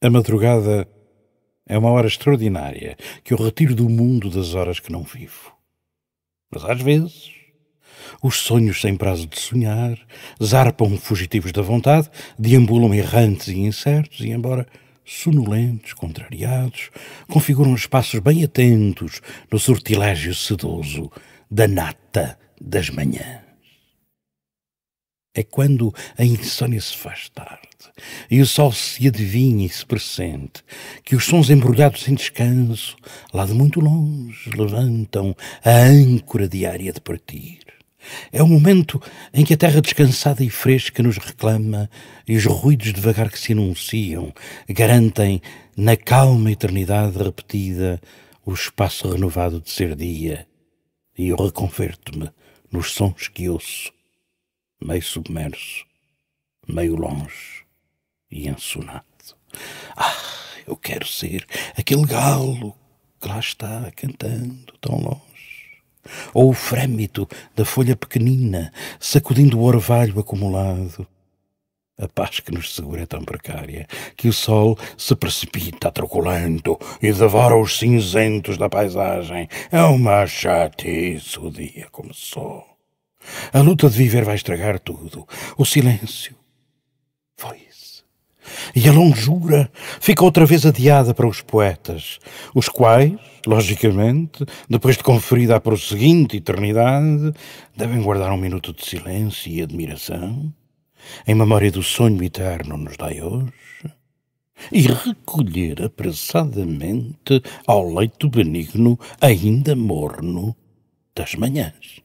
A madrugada é uma hora extraordinária que eu retiro do mundo das horas que não vivo. Mas às vezes, os sonhos sem prazo de sonhar zarpam fugitivos da vontade, deambulam errantes e incertos e, embora sonolentos, contrariados, configuram espaços bem atentos no sortilégio sedoso da nata das manhãs. É quando a insônia se faz tarde e o sol se adivinha e se pressente, que os sons embrulhados sem descanso, lá de muito longe, levantam a âncora diária de partir. É o momento em que a terra descansada e fresca nos reclama e os ruídos devagar que se anunciam garantem, na calma eternidade repetida, o espaço renovado de ser dia. E eu reconverto-me nos sons que ouço meio submerso, meio longe e ensonado. Ah, eu quero ser aquele galo que lá está cantando tão longe. Ou o frêmito da folha pequenina sacudindo o orvalho acumulado. A paz que nos segura é tão precária que o sol se precipita troculando e devora os cinzentos da paisagem. É uma chatice o dia começou. A luta de viver vai estragar tudo. O silêncio. Foi-se. E a longura fica outra vez adiada para os poetas, os quais, logicamente, depois de conferida a prosseguinte eternidade, devem guardar um minuto de silêncio e admiração, em memória do sonho eterno nos dai hoje, e recolher apressadamente ao leito benigno, ainda morno, das manhãs.